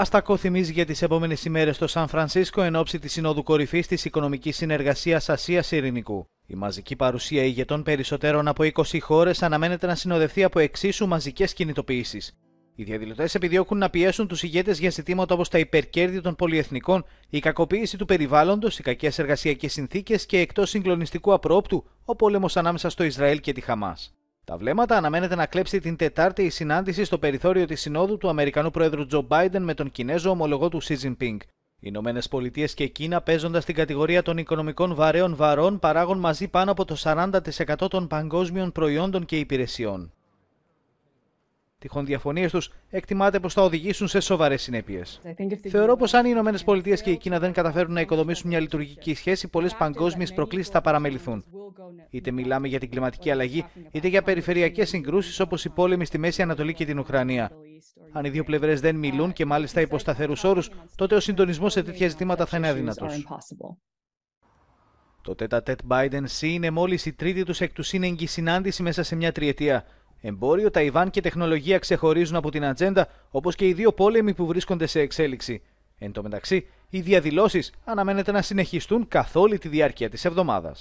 Αστακό θυμίζει για τις επόμενες ημέρες στο Σαν Φρανσίσκο εν ώψη της Συνόδου Κορυφής της Οικονομικής Συνεργασίας Ασία-Ειρηνικού. Η μαζική παρουσία ηγετών περισσότερων από 20 χώρες αναμένεται να συνοδευτεί από εξίσου μαζικές κινητοποιήσεις. Οι διαδηλωτές επιδιώκουν να πιέσουν τους ηγέτες για ζητήματα όπως τα υπερκέρδη των πολιεθνικών, η κακοποίηση του περιβάλλοντος, οι κακές εργασιακές συνθήκες και εκτός συγκλονιστικού απρόπτου ο πόλεμος ανάμεσα στο Ισραήλ και τη Χαμάς. Τα βλέμματα αναμένεται να κλέψει την Τετάρτη η συνάντηση στο περιθώριο της συνόδου του Αμερικανού Πρόεδρου Τζο Μπάιντεν με τον Κινέζο ομολογό του Xi Jinping. Οι Ηνωμένες Πολιτείες και Κίνα, παίζοντας την κατηγορία των οικονομικών βαρέων βαρών, παράγουν μαζί πάνω από το 40% των παγκόσμιων προϊόντων και υπηρεσιών τυχόν διαφωνίες τους εκτιμάται πως θα οδηγήσουν σε σοβαρές συνέπειες. Θεωρώ πως αν οι ΗΠΑ και η Κίνα δεν καταφέρουν να οικοδομήσουν μια λειτουργική σχέση, πολλές παγκόσμιες προκλήσεις θα παραμεληθούν. Είτε μιλάμε για την κλιματική αλλαγή, είτε για περιφερειακές συγκρούσεις όπως οι πόλεμοι στη Μέση Ανατολή και την Ουκρανία. Αν οι δύο πλευρές δεν μιλούν και μάλιστα υπό σταθερού όρους, τότε ο συντονισμός σε τέτοια ζητήματα θα είναι αδύνατος. Το τέτα τέτ Biden C είναι μόλις η τρίτη τους εκ του σύνεγγυ συνάντηση μέσα σε μια τριετία. Εμπόριο, Ταϊβάν και τεχνολογία ξεχωρίζουν από την ατζέντα, όπως και οι δύο πόλεμοι που βρίσκονται σε εξέλιξη. Εν τω μεταξύ, οι διαδηλώσεις αναμένεται να συνεχιστούν καθ' όλη τη διάρκεια της εβδομάδας.